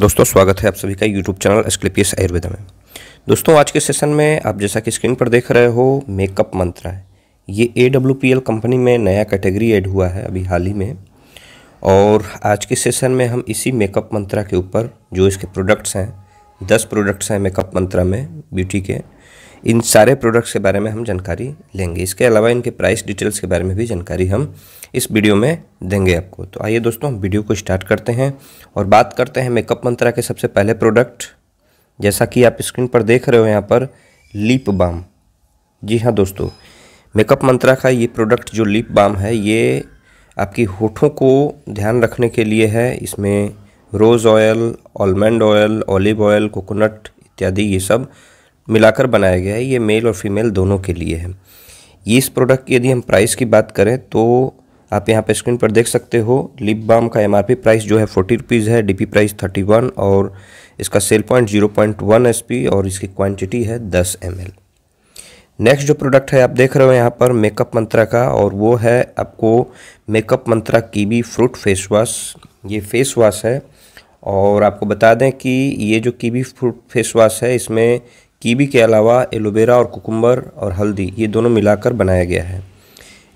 दोस्तों स्वागत है आप सभी का यूट्यूब चैनल एस्क्लिपियस आयुर्वेदा में दोस्तों आज के सेशन में आप जैसा कि स्क्रीन पर देख रहे हो मेकअप मंत्र है ये A W P L company में नया कैटेगरी ऐड हुआ है अभी हाल ही में और आज के सेशन में हम इसी मेकअप मंत्रा के ऊपर जो इसके प्रोडक्ट्स हैं दस प्रोडक्ट्स हैं मेकअप मंत्रा में ब्यूटी के इन सारे प्रोडक्ट्स के बारे में हम जानकारी लेंगे इसके अलावा इनके प्राइस डिटेल्स के बारे में भी जानकारी हम इस वीडियो में देंगे आपको तो आइए दोस्तों हम वीडियो को स्टार्ट करते हैं और बात करते हैं मेकअप मंत्रा के सबसे पहले प्रोडक्ट जैसा कि आप स्क्रीन पर देख रहे हो यहाँ पर लिप बाम जी हाँ दोस्तों मेकअप मंत्रा का ये प्रोडक्ट जो लिप बाम है ये आपकी होठों को ध्यान रखने के लिए है इसमें rose oil almond oil olive oil coconut इत्यादि ये सब मिलाकर बनाया गया है ये मेल और फीमेल दोनों के लिए है ये इस प्रोडक्ट की यदि हम प्राइस की बात करें तो आप यहाँ पे स्क्रीन पर देख सकते हो लिप बाम का एमआरपी प्राइस जो है फोर्टी रुपीज़ है डीपी प्राइस थर्टी वन और इसका sale point zero point one S P और इसकी क्वांटिटी है दस एम एल नेक्स्ट जो प्रोडक्ट है आप देख रहे हो यहाँ पर मेकअप मंत्रा का और वो है आपको makeup Mantra kiwi fruit face wash ये फेस वॉश है और आपको बता दें कि ये जो कीवी फ्रूट फेस वॉश है इसमें कीवी के अलावा एलोवेरा और कुकुम्बर और हल्दी ये दोनों मिलाकर बनाया गया है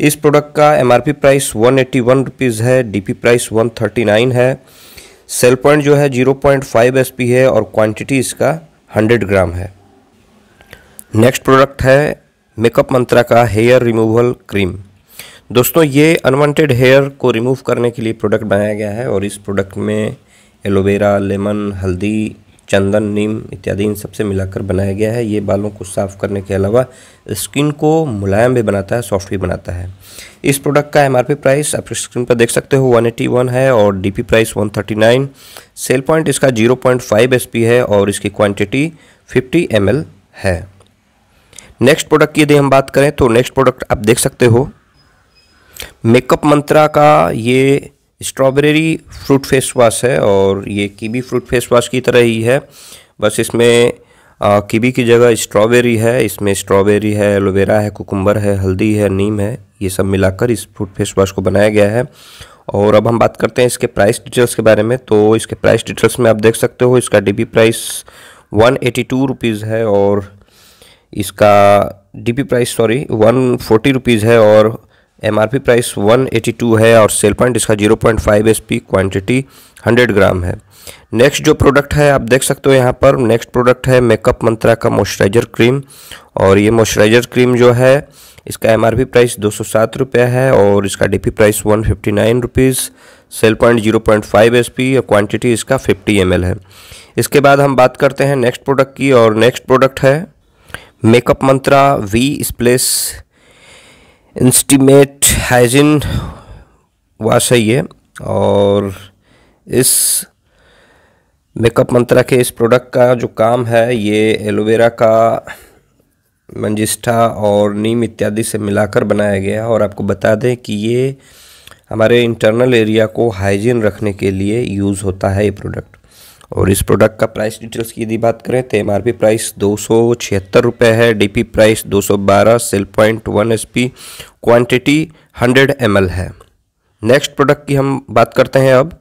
इस प्रोडक्ट का P price one eighty one rupees है P price one thirty nine है सेल पॉइंट जो है zero point five S P है और क्वांटिटी इसका हंड्रेड ग्राम है नेक्स्ट प्रोडक्ट है मेकअप मंत्रा का हेयर रिमूवल क्रीम दोस्तों ये अनवांटेड हेयर को रिमूव करने के लिए प्रोडक्ट बनाया गया है और इस प्रोडक्ट में एलोवेरा लेमन हल्दी चंदन नीम इत्यादि इन सबसे मिलाकर बनाया गया है ये बालों को साफ़ करने के अलावा स्किन को मुलायम भी बनाता है सॉफ्ट भी बनाता है इस प्रोडक्ट का एमआरपी प्राइस आप स्क्रीन पर देख सकते हो 181 है और डीपी प्राइस 139 सेल पॉइंट इसका 0.5 पॉइंट है और इसकी क्वांटिटी 50 एम है नेक्स्ट प्रोडक्ट की यदि हम बात करें तो नेक्स्ट प्रोडक्ट आप देख सकते हो मेकअप मंत्रा का ये स्ट्रॉबेरी फ्रूट फेस वाश है और ये कीवी फ्रूट फेस वाश की तरह ही है बस इसमें कीवी की जगह स्ट्रॉबेरी है इसमें स्ट्रॉबेरी है एलोवेरा है कुकुम्बर है हल्दी है नीम है ये सब मिलाकर इस फ्रूट फेस वाश को बनाया गया है और अब हम बात करते हैं इसके प्राइस डिटेल्स के बारे में तो इसके प्राइस डिटेल्स में आप देख सकते हो इसका D price one eighty two rupees है और इसका D price sorry one forty rupees है और M R P price one eighty two है और सेल पॉइंट इसका zero point five S P quantity hundred gram है नेक्स्ट जो प्रोडक्ट है आप देख सकते हो यहाँ पर नेक्स्ट प्रोडक्ट है मेकअप मंत्रा का मॉइस्चराइजर क्रीम और ये मॉइस्चराइजर क्रीम जो है इसका एम आर पी प्राइस दो सौ सात रुपये है और इसका D P price one fifty nine rupees sale point zero point five S P और क्वान्टिटी इसका फिफ्टी एम एल है इसके बाद हम बात करते हैं नेक्स्ट प्रोडक्ट की और नेक्स्ट प्रोडक्ट है makeup Mantra V splash intimate hygiene हुआ सही है और इस मेकअप मंत्रा के इस प्रोडक्ट का जो काम है ये एलोवेरा का मंजिष्ठा और नीम इत्यादि से मिलाकर बनाया गया है और आपको बता दें कि ये हमारे इंटरनल एरिया को हाइजीन रखने के लिए यूज़ होता है ये प्रोडक्ट और इस प्रोडक्ट का प्राइस डिटेल्स की यदि बात करें तो एम आर पी प्राइस दो सौ छिहत्तर रुपये है डी पी प्राइस दो सौ बारह sale point one S P quantity hundred M L है नेक्स्ट प्रोडक्ट की हम बात करते हैं अब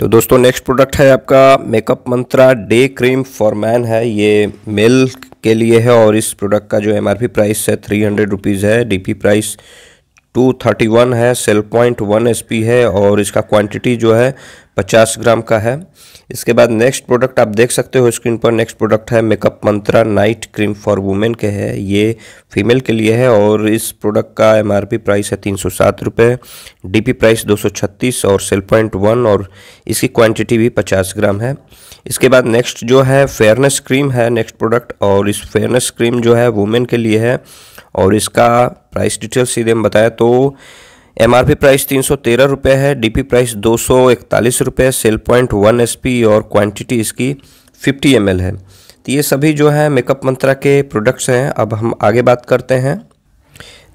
तो दोस्तों नेक्स्ट प्रोडक्ट है आपका makeup Mantra day cream for man है ये मेल के लिए है और इस प्रोडक्ट का जो एम प्राइस है थ्री हंड्रेड रुपीज़ है D price two thirty one है सेल पॉइंट वन एस है और इसका क्वांटिटी जो है पचास ग्राम का है इसके बाद नेक्स्ट प्रोडक्ट आप देख सकते हो स्क्रीन पर नेक्स्ट प्रोडक्ट है makeup Mantra night cream for women के है ये फीमेल के लिए है और इस प्रोडक्ट का एमआरपी प्राइस है तीन सौ सात रुपये डी प्राइस दो सौ छत्तीस और सेल पॉइंट वन और इसकी क्वांटिटी भी पचास ग्राम है इसके बाद नेक्स्ट जो है फेयरनेस क्रीम है नेक्स्ट प्रोडक्ट और इस फेयरनेस क्रीम जो है वुमेन के लिए है और इसका प्राइस डिटेल सीधे हम बताएं तो एमआरपी प्राइस तीन सौ तेरह रुपये है डीपी प्राइस दो सौ इकतालीस रुपये सेल पॉइंट वन पी और क्वांटिटी इसकी फिफ्टी एम है तो ये सभी जो है मेकअप मंत्रा के प्रोडक्ट्स हैं अब हम आगे बात करते हैं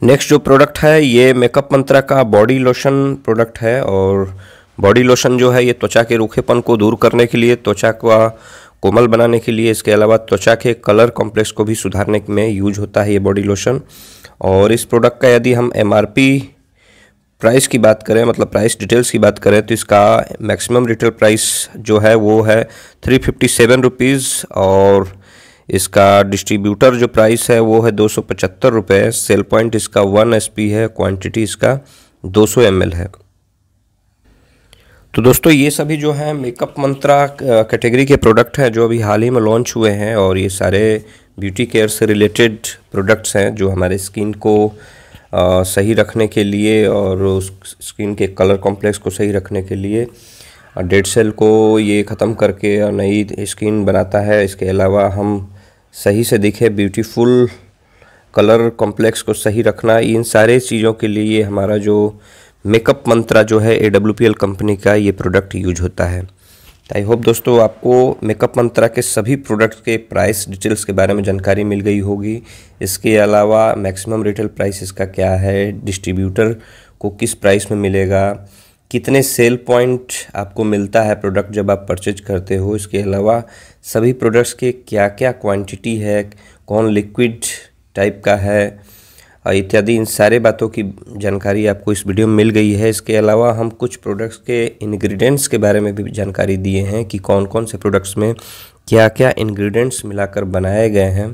नेक्स्ट जो प्रोडक्ट है ये मेकअप मंत्रा का बॉडी लोशन प्रोडक्ट है और बॉडी लोशन जो है ये त्वचा के रूखेपन को दूर करने के लिए त्वचा का कोमल बनाने के लिए इसके अलावा त्वचा के कलर कॉम्प्लेक्स को भी सुधारने में यूज होता है ये बॉडी लोशन और इस प्रोडक्ट का यदि हम एम प्राइस की बात करें मतलब प्राइस डिटेल्स की बात करें तो इसका मैक्सिमम रिटेल प्राइस जो है वो है थ्री फिफ्टी सेवन रुपीज़ और इसका डिस्ट्रीब्यूटर जो प्राइस है वो है दो सौ पचहत्तर रुपये सेल पॉइंट इसका वन एस पी है क्वांटिटी इसका दो सौ एम एल है तो दोस्तों ये सभी जो हैं मेकअप मंत्रा कैटेगरी के प्रोडक्ट हैं जो अभी हाल ही में लॉन्च हुए हैं और ये सारे ब्यूटी केयर से रिलेटेड प्रोडक्ट्स हैं जो हमारे स्किन को सही रखने के लिए और उस स्क्रीन के कलर कॉम्प्लेक्स को सही रखने के लिए डेड सेल को ये ख़त्म करके नई स्क्रीन बनाता है इसके अलावा हम सही से दिखे ब्यूटीफुल कलर कॉम्प्लेक्स को सही रखना इन सारे चीज़ों के लिए हमारा जो मेकअप मंत्रा जो है ए कंपनी का ये प्रोडक्ट यूज होता है आई होप दोस्तों आपको मेकअप मंत्रा के सभी प्रोडक्ट्स के प्राइस डिटेल्स के बारे में जानकारी मिल गई होगी इसके अलावा मैक्सिमम रिटेल प्राइस इसका क्या है डिस्ट्रीब्यूटर को किस प्राइस में मिलेगा कितने सेल पॉइंट आपको मिलता है प्रोडक्ट जब आप परचेज करते हो इसके अलावा सभी प्रोडक्ट्स के क्या क्या क्वांटिटी है कौन लिक्विड टाइप का है इत्यादि इन सारे बातों की जानकारी आपको इस वीडियो में मिल गई है इसके अलावा हम कुछ प्रोडक्ट्स के इंग्रेडिएंट्स के बारे में भी जानकारी दिए हैं कि कौन कौन से प्रोडक्ट्स में क्या क्या इंग्रेडिएंट्स मिलाकर बनाए गए हैं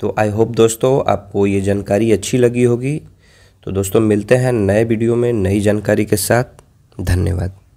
तो आई होप दोस्तों आपको ये जानकारी अच्छी लगी होगी तो दोस्तों मिलते हैं नए वीडियो में नई जानकारी के साथ धन्यवाद